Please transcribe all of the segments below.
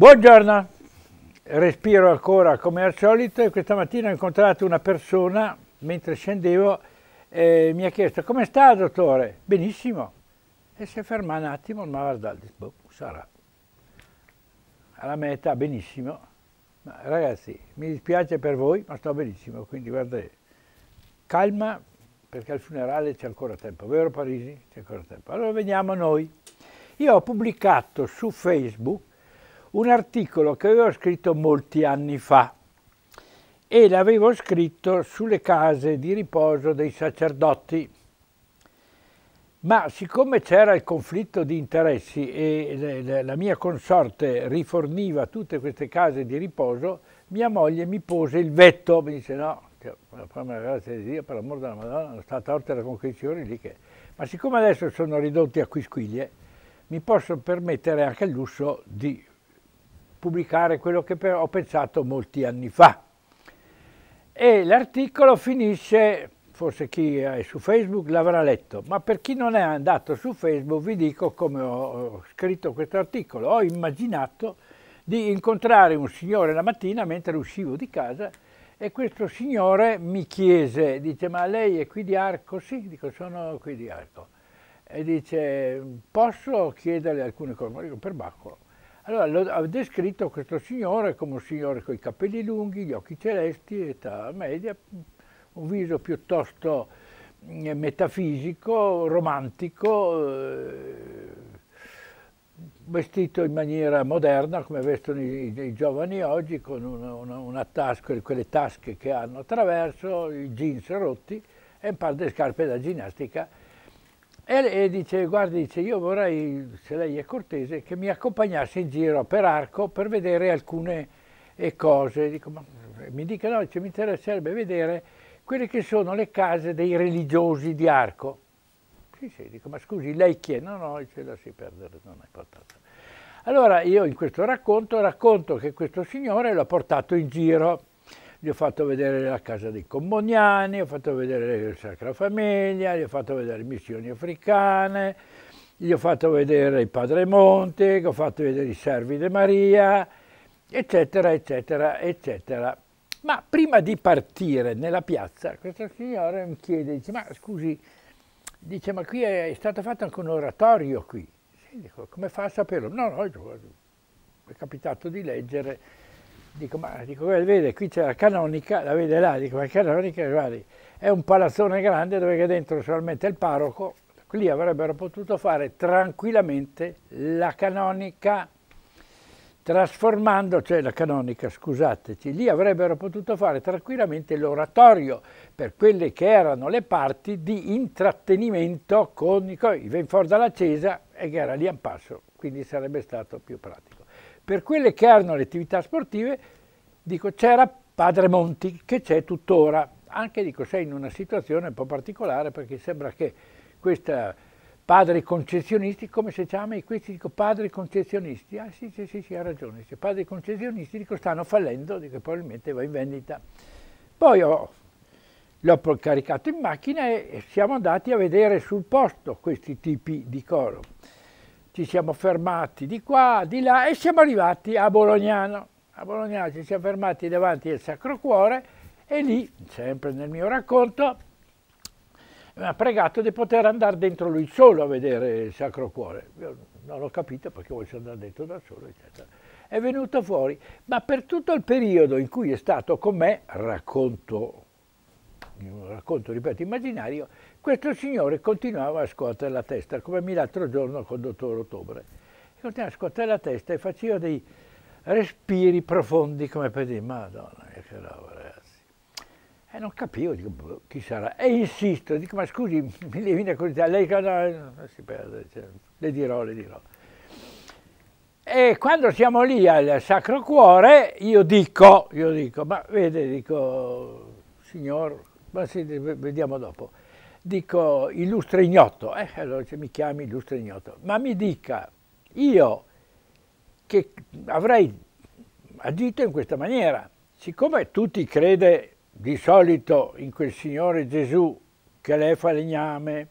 Buongiorno, respiro ancora come al solito e questa mattina ho incontrato una persona mentre scendevo eh, mi ha chiesto come sta dottore? Benissimo e si è fermata un attimo ma guarda, boh, sarà alla meta benissimo ma ragazzi mi dispiace per voi ma sto benissimo quindi guardate calma perché al funerale c'è ancora tempo vero Parisi? C'è ancora tempo allora veniamo a noi io ho pubblicato su Facebook un articolo che avevo scritto molti anni fa e l'avevo scritto sulle case di riposo dei sacerdoti. Ma siccome c'era il conflitto di interessi e la mia consorte riforniva tutte queste case di riposo, mia moglie mi pose il vetto, mi disse no, fammi la grazia di Dio, per l'amor della Madonna, è stata orta la conquisizione lì che... Ma siccome adesso sono ridotti a quisquiglie, mi posso permettere anche il lusso di pubblicare quello che ho pensato molti anni fa. E l'articolo finisce, forse chi è su Facebook l'avrà letto, ma per chi non è andato su Facebook vi dico come ho scritto questo articolo. Ho immaginato di incontrare un signore la mattina mentre uscivo di casa e questo signore mi chiese, dice ma lei è qui di Arco? Sì, dico sono qui di Arco. E dice posso chiederle alcune cose? Ma dico perbacco allora ha descritto questo signore come un signore con i capelli lunghi, gli occhi celesti, età media, un viso piuttosto eh, metafisico, romantico, eh, vestito in maniera moderna come vestono i, i giovani oggi, con una, una, una tasca, quelle tasche che hanno attraverso, i jeans rotti e un par di scarpe da ginnastica e, e dice, guarda, dice, io vorrei, se lei è cortese, che mi accompagnasse in giro per Arco per vedere alcune eh, cose. Dico, ma, eh, mi dica, no, dice, mi interesserebbe vedere quelle che sono le case dei religiosi di Arco. Sì, sì, dico, ma scusi, lei chi è? No, no, ce lasci perdere, non è importanza. Allora io in questo racconto racconto che questo signore l'ha portato in giro gli ho fatto vedere la casa dei Combognani, ho fatto vedere la Sacra Famiglia, gli ho fatto vedere missioni africane, gli ho fatto vedere il Padre Monte, ho fatto vedere i Servi di Maria, eccetera, eccetera, eccetera. Ma prima di partire nella piazza, questo signore mi chiede, dice, ma scusi, dice, ma qui è stato fatto anche un oratorio qui. Sì, dico, come fa a saperlo? No, no, è capitato di leggere Dico, ma dico, guarda, vede, qui c'è la canonica, la vede là, dico, ma canonica, guardi, è un palazzone grande dove dentro solamente il parroco, lì avrebbero potuto fare tranquillamente la canonica, trasformando, cioè la canonica, scusateci, lì avrebbero potuto fare tranquillamente l'oratorio per quelle che erano le parti di intrattenimento con i Venfor dalla Cesa e che era lì a passo, quindi sarebbe stato più pratico. Per quelle che erano le attività sportive, dico, c'era Padre Monti, che c'è tuttora. Anche, dico, sei in una situazione un po' particolare, perché sembra che questa padri concessionisti, come si chiama? E questi dico padri concessionisti, ah sì sì sì, sì ha ragione, Dice, padri concessionisti dico, stanno fallendo, dico, probabilmente va in vendita. Poi l'ho caricato in macchina e siamo andati a vedere sul posto questi tipi di coro ci siamo fermati di qua, di là e siamo arrivati a Bolognano. A Bolognano ci siamo fermati davanti al Sacro Cuore e lì, sempre nel mio racconto, mi ha pregato di poter andare dentro lui solo a vedere il Sacro Cuore. Io non ho capito perché voglio andare dentro da solo, eccetera. È venuto fuori, ma per tutto il periodo in cui è stato con me, racconto un racconto, ripeto, immaginario, questo signore continuava a scuotere la testa, come me l'altro giorno con il dottor Ottobre. Continuava a scuotere la testa e faceva dei respiri profondi, come per dire, madonna mia che roba, ragazzi. E non capivo, dico, boh, chi sarà? E insisto, dico, ma scusi, mi levi una curiosità, lei no, non si perde, cioè, le dirò, le dirò. E quando siamo lì al Sacro Cuore, io dico, io dico, ma vede, dico, signor, ma sì, vediamo dopo. Dico, illustre ignoto, eh? allora se mi chiami illustre ignoto, ma mi dica, io che avrei agito in questa maniera, siccome tutti crede di solito in quel Signore Gesù che lei fa legname,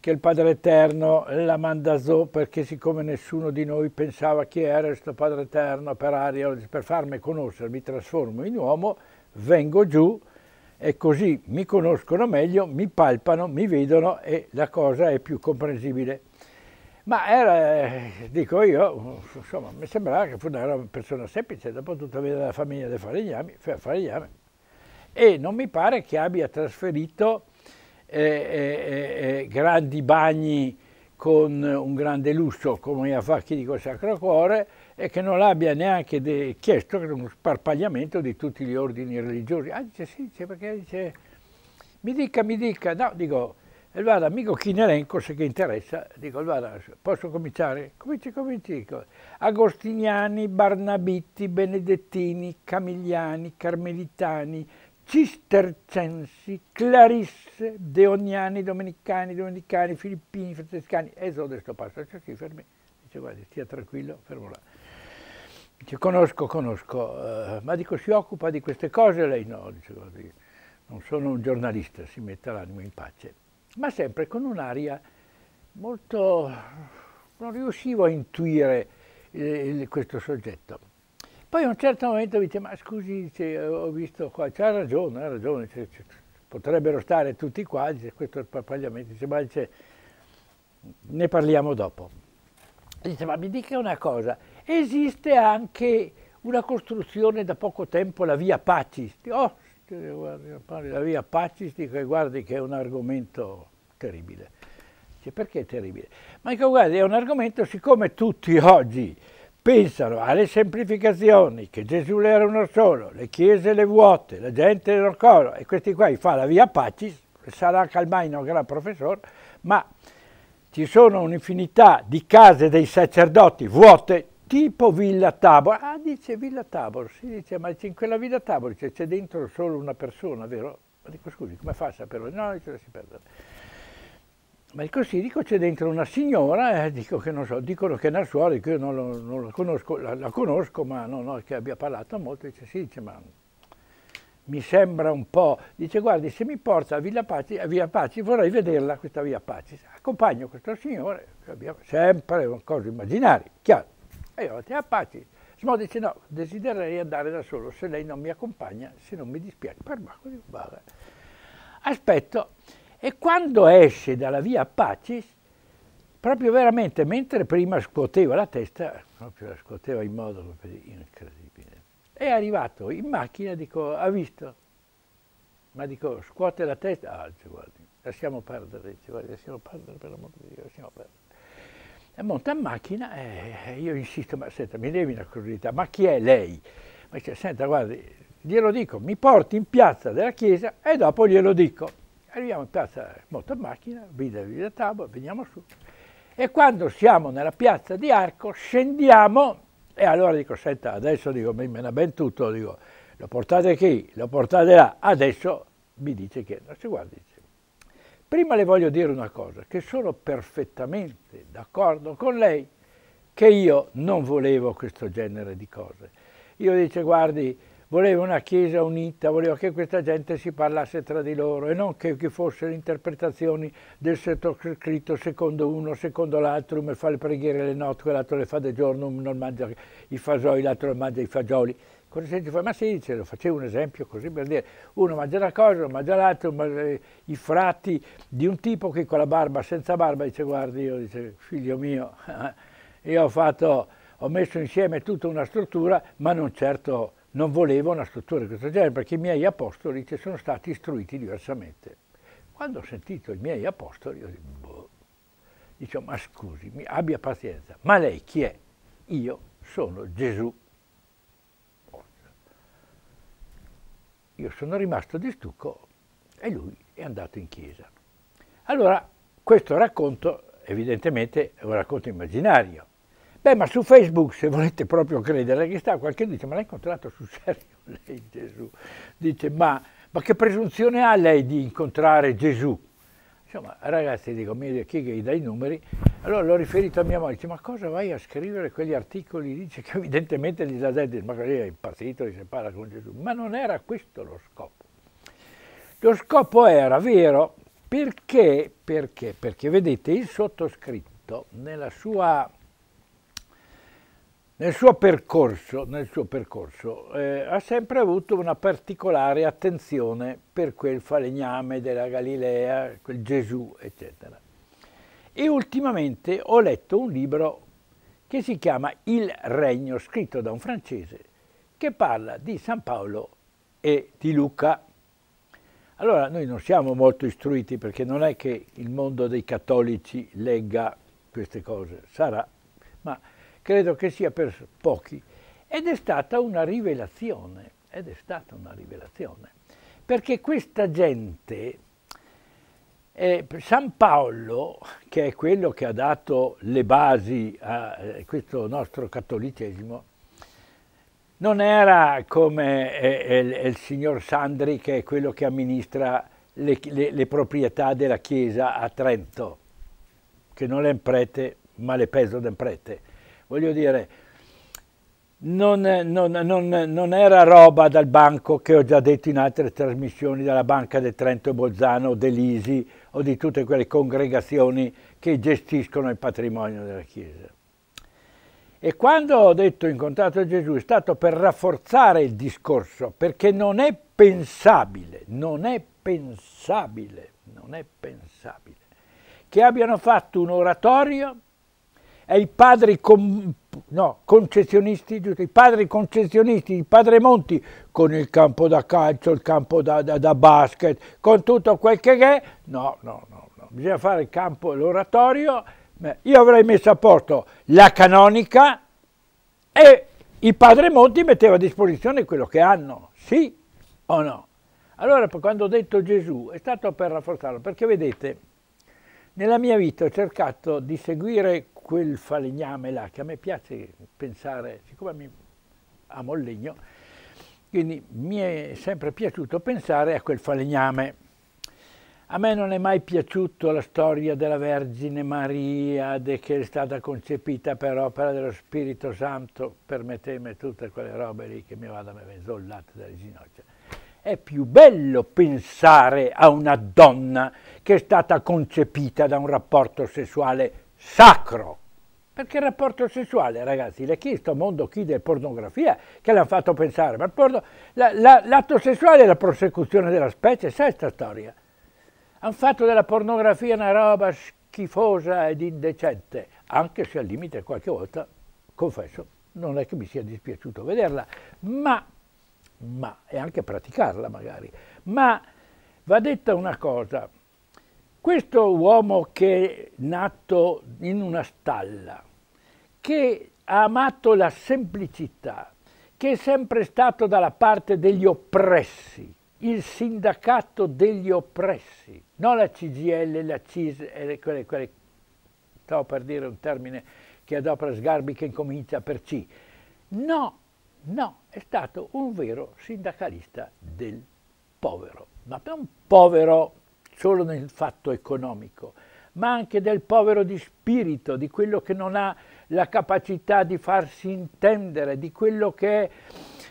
che il Padre Eterno la manda zo, perché siccome nessuno di noi pensava chi era questo Padre Eterno per aria, per farmi conoscere, mi trasformo in uomo, vengo giù e così mi conoscono meglio, mi palpano, mi vedono e la cosa è più comprensibile. Ma era, eh, dico io, insomma, mi sembrava che fosse una persona semplice, dopo tutta della famiglia dei falegnami, falegname, e non mi pare che abbia trasferito eh, eh, eh, eh grandi bagni con un grande lusso, come a Facchi di Sacro Cuore, e che non l'abbia neanche chiesto uno sparpagliamento di tutti gli ordini religiosi. Ah, dice sì, dice, perché dice, mi dica, mi dica, no, dico, e allora amico Chinerenco, se che interessa, dico, allora posso cominciare? Cominci, cominci, dico. Agostiniani, Barnabitti, Benedettini, Camigliani, Carmelitani, Cistercensi, Clarisse, Deoniani, Domenicani, Domenicani, Filippini, Francescani, esodo so passo, cioè si fermi, dice guardi, stia tranquillo, fermo là. Dice, conosco, conosco, eh, ma dico, si occupa di queste cose? Lei no, dice così, non sono un giornalista, si mette l'animo in pace. Ma sempre con un'aria molto... non riuscivo a intuire eh, questo soggetto. Poi a un certo momento mi dice, ma scusi, dice, ho visto qua, c'ha ragione, ha ragione, dice, potrebbero stare tutti qua, dice, questo è il Parlamento, dice, ma dice, ne parliamo dopo. Dice, ma mi dica una cosa, Esiste anche una costruzione da poco tempo, la via Pacis. Oh, la via Pacis, dico, guardi che è un argomento terribile. Cioè, perché è terribile? Ma dico, guardi, è un argomento, siccome tutti oggi pensano alle semplificazioni, che Gesù era uno solo, le chiese le vuote, la gente non coro, e questi qua fa la via Pacis, sarà Calmaino gran professore, ma ci sono un'infinità di case dei sacerdoti vuote, tipo Villa Tabor. Ah, dice Villa Tabor, si dice, ma in quella Villa Tabor c'è dentro solo una persona, vero? Ma dico, scusi, come fa a saperlo? No, dice, si perde. Ma il dico, c'è dentro una signora, eh, dico che non so, dicono che è Narsuoli, che io non, lo, non lo conosco, la, la, conosco, ma non no, che abbia parlato molto, dice, sì, dice, ma mi sembra un po', dice, guardi, se mi porta a Villa Paci, a Via Paci vorrei vederla questa Via Paci. Accompagno questo signore, sempre cose immaginarie, chiaro. E io ho detto, ah Patti, Smo dice no, desidererei andare da solo, se lei non mi accompagna, se non mi dispiace. Parmaco, dico, vabbè. Eh. Aspetto, e quando esce dalla via Pacis, proprio veramente, mentre prima scuoteva la testa, proprio la scuoteva in modo incredibile. È arrivato in macchina, dico, ha visto? Ma dico, scuote la testa, ah, dice, guardi, lasciamo perdere, dice, guardi, lasciamo perdere, per l'amor di Dio, lasciamo perdere e eh, monta in macchina e eh, eh, io insisto, ma senta, mi devi una curiosità, ma chi è lei? Ma dice, senta, guardi, glielo dico, mi porti in piazza della chiesa e dopo glielo dico. Arriviamo in piazza, monta in macchina, guida via Tabo, veniamo su. E quando siamo nella piazza di Arco, scendiamo e allora dico, senta, adesso dico, mi mena ben tutto, dico, lo portate qui, lo portate là, adesso mi dice che, non si guarda, dice, Prima le voglio dire una cosa, che sono perfettamente d'accordo con lei che io non volevo questo genere di cose. Io dice, guardi, volevo una Chiesa unita, volevo che questa gente si parlasse tra di loro e non che ci fossero interpretazioni del sottoscritto secondo uno, secondo l'altro, uno fa le preghiere le notte, quell'altro le fa del giorno, uno mangia i fasoli, l'altro mangia i fagioli. Cosa senti fare? Ma sì, ce lo facevo un esempio così per dire, uno mangia una cosa, uno mangia l'altro, eh, i frati di un tipo che con la barba, senza barba, dice guardi, io dice figlio mio, io ho fatto, ho messo insieme tutta una struttura, ma non certo non volevo una struttura di questo genere, perché i miei apostoli ci sono stati istruiti diversamente. Quando ho sentito i miei apostoli, io dico, boh, dicevo, ma scusi, abbia pazienza, ma lei chi è? Io sono Gesù. Io sono rimasto di stucco e lui è andato in chiesa. Allora, questo racconto evidentemente è un racconto immaginario. Beh, ma su Facebook, se volete proprio credere, che sta qualcuno dice, ma l'ha incontrato sul serio lei Gesù? Dice, ma, ma che presunzione ha lei di incontrare Gesù? Insomma, ragazzi, dico, mi chi che gli dà i numeri? Allora l'ho riferito a mia moglie, dice, ma cosa vai a scrivere quegli articoli? Dice che evidentemente gli ha detto, ma così è impazzito, si separa con Gesù. Ma non era questo lo scopo. Lo scopo era, vero, perché, perché, perché vedete, il sottoscritto nella sua nel suo percorso, nel suo percorso eh, ha sempre avuto una particolare attenzione per quel falegname della Galilea, quel Gesù, eccetera. E ultimamente ho letto un libro che si chiama Il Regno, scritto da un francese, che parla di San Paolo e di Luca. Allora, noi non siamo molto istruiti perché non è che il mondo dei cattolici legga queste cose, sarà, ma credo che sia per pochi, ed è stata una rivelazione, ed è stata una rivelazione, perché questa gente, eh, San Paolo, che è quello che ha dato le basi a eh, questo nostro cattolicesimo, non era come eh, eh, il, il, signor Sandri, che è quello che amministra le, le, le proprietà della chiesa a Trento, che non è un prete, ma le peso del prete voglio dire, non, non, non, non, era roba dal banco che ho già detto in altre trasmissioni, dalla banca del Trento e Bolzano, dell'Isi o di tutte quelle congregazioni che gestiscono il patrimonio della Chiesa. E quando ho detto incontrato Gesù è stato per rafforzare il discorso, perché non è pensabile, non è pensabile, non è pensabile che abbiano fatto un oratorio e i padri, con, no, concessionisti, giusto, i padri concessionisti, di padre Monti con il campo da calcio, il campo da, da, da basket, con tutto quel che è, no, no, no, no. bisogna fare il campo, l'oratorio, io avrei messo a posto la canonica e il padre Monti metteva a disposizione quello che hanno, sì o no? Allora quando ho detto Gesù è stato per rafforzarlo, perché vedete, nella mia vita ho cercato di seguire quel falegname là, che a me piace pensare, siccome mi amo il legno, quindi mi è sempre piaciuto pensare a quel falegname. A me non è mai piaciuta la storia della Vergine Maria, de che è stata concepita per opera dello Spirito Santo, permetteme tutte quelle robe lì che mi vada vadano zollate dalle ginocchia. È più bello pensare a una donna che è stata concepita da un rapporto sessuale sacro. Perché il rapporto sessuale, ragazzi, l'è chiesto a mondo chi del pornografia che l'ha fatto pensare, ma porno, l'atto la, la, sessuale è la prosecuzione della specie, sai questa storia? Hanno fatto della pornografia una roba schifosa ed indecente, anche se al limite qualche volta, confesso, non è che mi sia dispiaciuto vederla, ma, ma, e anche praticarla magari, ma va detta una cosa, questo uomo che è nato in una stalla, che ha amato la semplicità, che è sempre stato dalla parte degli oppressi, il sindacato degli oppressi, non la CGL, la CIS, eh, quelle, quelle, stavo per dire un termine che adopera Sgarbi che comincia per C. No, no, è stato un vero sindacalista del povero, ma un povero solo nel fatto economico, ma anche del povero di spirito, di quello che non ha la capacità di farsi intendere, di quello che è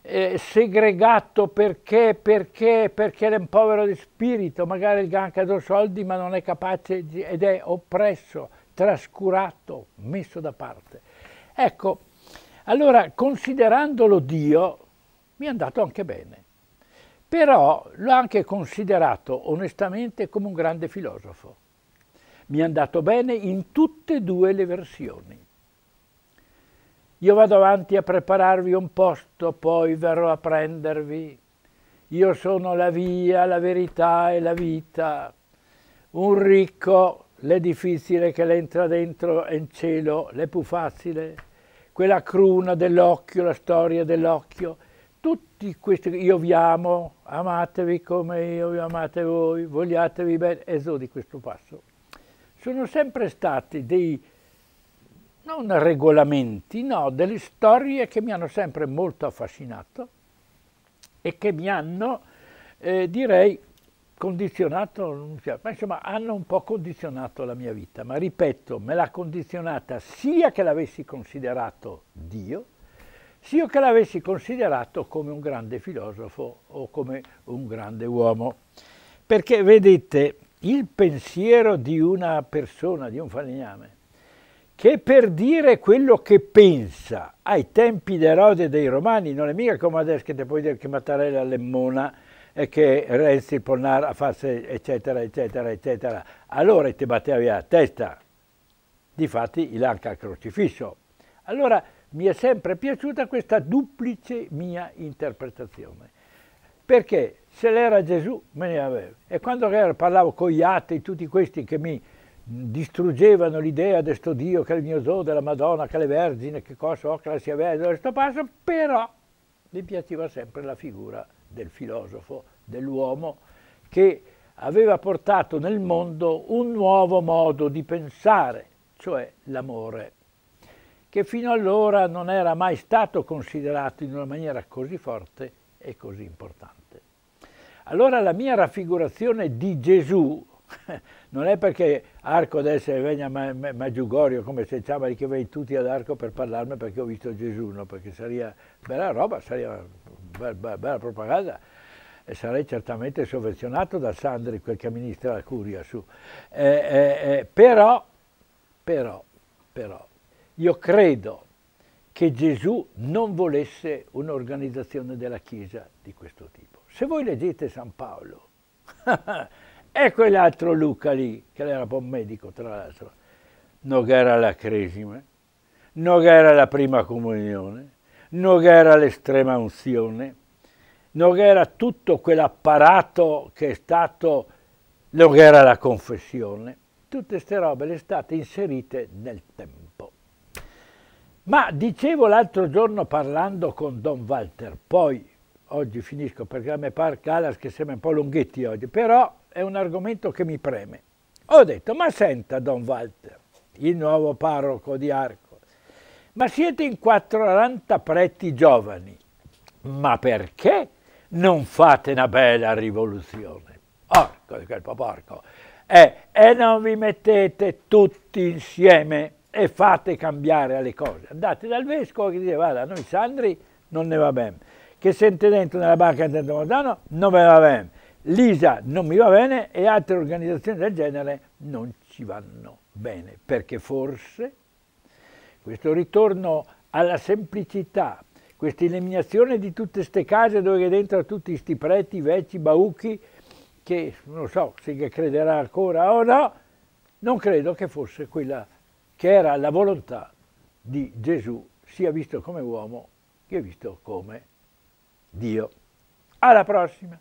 eh, segregato perché, perché, perché era un povero di spirito, magari anche ha due soldi ma non è capace di, ed è oppresso, trascurato, messo da parte. Ecco, allora considerandolo Dio mi è andato anche bene però l'ho anche considerato onestamente come un grande filosofo. Mi è andato bene in tutte e due le versioni. Io vado avanti a prepararvi un posto, poi verrò a prendervi. Io sono la via, la verità e la vita. Un ricco, l'è difficile che le entra dentro e in cielo, l'è più facile. Quella cruna dell'occhio, la storia dell'occhio, tutti questi, io vi amo, amatevi come io vi amate voi, vogliatevi bene, esodo questo passo, sono sempre stati dei, non regolamenti, no, delle storie che mi hanno sempre molto affascinato e che mi hanno, eh, direi, condizionato, ma insomma hanno un po' condizionato la mia vita, ma ripeto, me l'ha condizionata sia che l'avessi considerato Dio, se io che l'avessi considerato come un grande filosofo o come un grande uomo. Perché vedete, il pensiero di una persona, di un falegname, che per dire quello che pensa ai tempi d'Erode e dei Romani, non è mica come adesso che ti puoi dire che Mattarella è lemmona e che Renzi, Polnar, a Affasse, eccetera, eccetera, eccetera. Allora ti batteva via la testa, difatti l'anca al crocifisso. Allora mi è sempre piaciuta questa duplice mia interpretazione. Perché se l'era Gesù me ne aveva. E quando parlavo con gli atei, tutti questi che mi distruggevano l'idea di sto Dio, che è il mio zoo, della Madonna, che è le vergine, che cosa ho, oh, che la sia vergine, questo passo, però mi piaceva sempre la figura del filosofo, dell'uomo, che aveva portato nel mondo un nuovo modo di pensare, cioè l'amore che fino allora non era mai stato considerato in una maniera così forte e così importante. Allora la mia raffigurazione di Gesù, non è perché Arco adesso venga ma, ma, Maggiugorio come se chiama che vengono tutti ad Arco per parlarmi perché ho visto Gesù, no? perché sarebbe bella roba, sarebbe bella, bella propaganda e sarei certamente sovvenzionato da Sandri, quel che amministra la curia su. Eh, eh, eh, però, però, però, io credo che Gesù non volesse un'organizzazione della Chiesa di questo tipo. Se voi leggete San Paolo, e ecco quell'altro Luca lì, che era un medico tra l'altro, non era la cresima, non era la prima comunione, non era l'estrema unzione, non era tutto quell'apparato che è stato, non era la confessione, tutte queste robe le state inserite nel tempo. Ma dicevo l'altro giorno parlando con Don Walter, poi oggi finisco perché a me par Calas che sembra un po' lunghetti oggi, però è un argomento che mi preme. Ho detto, ma senta Don Walter, il nuovo parroco di Arco, ma siete in 40 preti giovani, ma perché non fate una bella rivoluzione? Orco di quel porco! Eh, e non vi mettete tutti insieme e fate cambiare le cose. Andate dal vescovo che dice guarda, noi Sandri non ne va bene, che sente dentro nella banca di Santo Montano non me va bene, l'ISA non mi va bene e altre organizzazioni del genere non ci vanno bene, perché forse questo ritorno alla semplicità, questa eliminazione di tutte queste case dove dentro tutti questi preti, vecchi, bauchi, che non so se crederà ancora o no, non credo che fosse quella che era la volontà di Gesù sia visto come uomo che visto come Dio. Alla prossima!